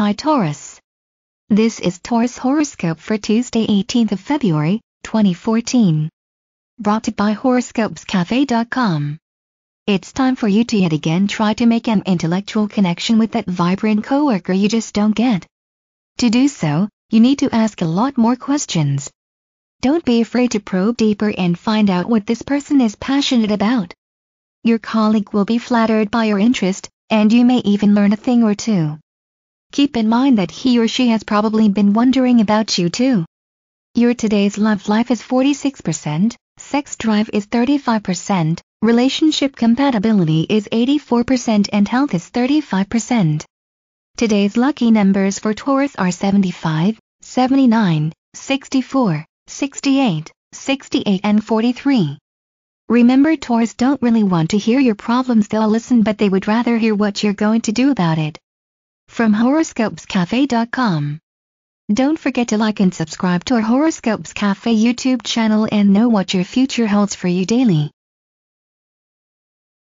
Hi Taurus. This is Taurus horoscope for Tuesday 18th of February, 2014. Brought to you by horoscopescafe.com. It's time for you to yet again try to make an intellectual connection with that vibrant coworker you just don't get. To do so, you need to ask a lot more questions. Don't be afraid to probe deeper and find out what this person is passionate about. Your colleague will be flattered by your interest, and you may even learn a thing or two. Keep in mind that he or she has probably been wondering about you too. Your today's love life is 46%, sex drive is 35%, relationship compatibility is 84% and health is 35%. Today's lucky numbers for Taurus are 75, 79, 64, 68, 68 and 43. Remember Taurus don't really want to hear your problems they'll listen but they would rather hear what you're going to do about it from horoscopescafe.com. Don't forget to like and subscribe to our Horoscopes Cafe YouTube channel and know what your future holds for you daily.